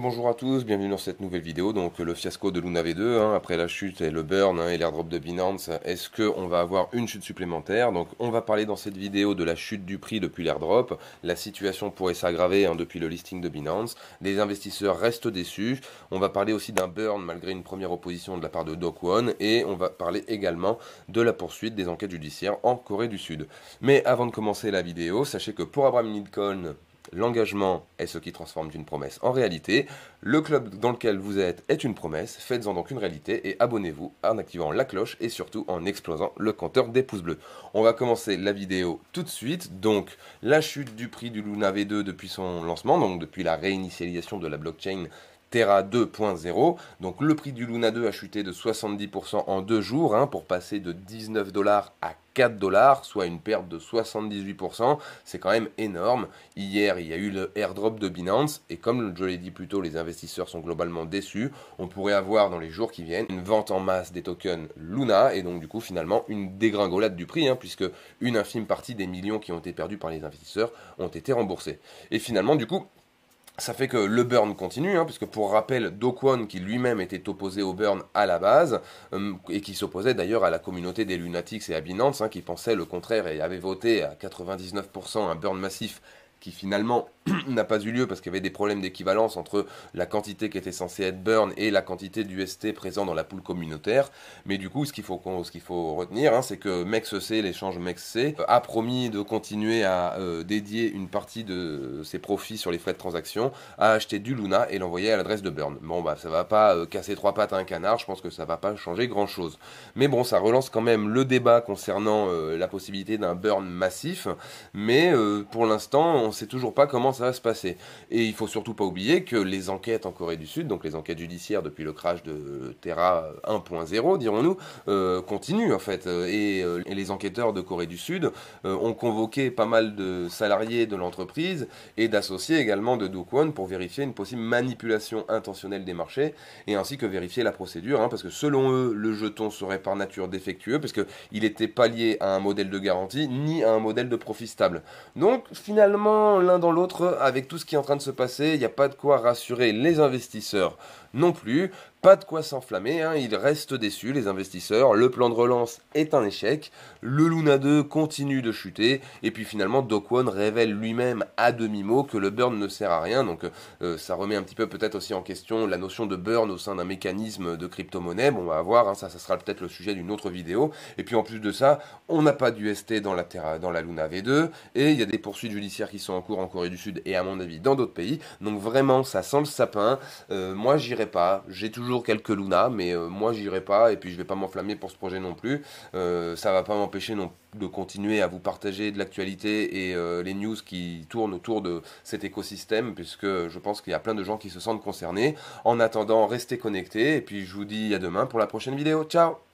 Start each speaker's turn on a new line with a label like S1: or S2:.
S1: bonjour à tous, bienvenue dans cette nouvelle vidéo. Donc le fiasco de Luna V2, hein, après la chute et le burn hein, et l'airdrop de Binance, est-ce qu'on va avoir une chute supplémentaire Donc on va parler dans cette vidéo de la chute du prix depuis l'airdrop, la situation pourrait s'aggraver hein, depuis le listing de Binance, les investisseurs restent déçus, on va parler aussi d'un burn malgré une première opposition de la part de Doc One et on va parler également de la poursuite des enquêtes judiciaires en Corée du Sud. Mais avant de commencer la vidéo, sachez que pour Abraham Lincoln, L'engagement est ce qui transforme d'une promesse en réalité. Le club dans lequel vous êtes est une promesse. Faites-en donc une réalité et abonnez-vous en activant la cloche et surtout en explosant le compteur des pouces bleus. On va commencer la vidéo tout de suite. Donc, la chute du prix du Luna V2 depuis son lancement, donc depuis la réinitialisation de la blockchain Terra 2.0. Donc le prix du Luna 2 a chuté de 70% en deux jours hein, pour passer de 19 dollars à 4 dollars, soit une perte de 78%. C'est quand même énorme. Hier, il y a eu le airdrop de Binance et comme je l'ai dit plus tôt, les investisseurs sont globalement déçus. On pourrait avoir dans les jours qui viennent une vente en masse des tokens Luna et donc du coup finalement une dégringolade du prix hein, puisque une infime partie des millions qui ont été perdus par les investisseurs ont été remboursés. Et finalement, du coup, ça fait que le burn continue, hein, puisque pour rappel, Dokwon, qui lui-même était opposé au burn à la base, euh, et qui s'opposait d'ailleurs à la communauté des lunatiques et Abinance, hein, qui pensait le contraire et avait voté à 99% un burn massif qui finalement n'a pas eu lieu parce qu'il y avait des problèmes d'équivalence entre la quantité qui était censée être burn et la quantité d'UST présent dans la poule communautaire. Mais du coup, ce qu'il faut, ce qu'il faut retenir, hein, c'est que MEXC, l'échange MEXC, euh, a promis de continuer à euh, dédier une partie de ses profits sur les frais de transaction à acheter du Luna et l'envoyer à l'adresse de burn. Bon, bah, ça va pas euh, casser trois pattes à un canard, je pense que ça va pas changer grand chose. Mais bon, ça relance quand même le débat concernant la possibilité d'un burn massif. Mais pour l'instant, on sait toujours pas comment ça va se passer. Et il faut surtout pas oublier que les enquêtes en Corée du Sud, donc les enquêtes judiciaires depuis le crash de Terra 1.0, dirons-nous, euh, continuent en fait. Euh, et, euh, les enquêteurs de Corée du Sud ont convoqué pas mal de salariés de l'entreprise et d'associés également de Kwon pour vérifier une possible manipulation intentionnelle des marchés et ainsi que vérifier la procédure, hein, parce que selon eux, le jeton serait par nature défectueux, parce qu'il il n'était pas lié à un modèle de garantie ni à un modèle de profit stable. Donc finalement, l'un dans l'autre avec tout ce qui est en train de se passer. Il n'y a pas de quoi rassurer les investisseurs non plus. Pas de quoi s'enflammer, hein. ils restent déçus les investisseurs, le plan de relance est un échec, le Luna 2 continue de chuter, et puis finalement Doc révèle lui-même à demi-mot que le burn ne sert à rien, donc euh, ça remet un petit peu peut-être aussi en question la notion de burn au sein d'un mécanisme de crypto-monnaie, bon on va voir, hein. ça, ça sera peut-être le sujet d'une autre vidéo, et puis en plus de ça, on n'a pas d'UST dans la, dans la Luna V2, et il y a des poursuites judiciaires qui sont en cours en Corée du Sud et à mon avis dans d'autres pays. Donc vraiment, ça sent le sapin. Euh, moi, j'irai pas. J'ai toujours quelques Luna, mais euh, moi, j'irai pas. Et puis, je vais pas m'enflammer pour ce projet non plus. Euh, ça va pas m'empêcher de continuer à vous partager de l'actualité et les news qui tournent autour de cet écosystème, puisque je pense qu'il y a plein de gens qui se sentent concernés. En attendant, restez connectés. Et puis, je vous dis à demain pour la prochaine vidéo. Ciao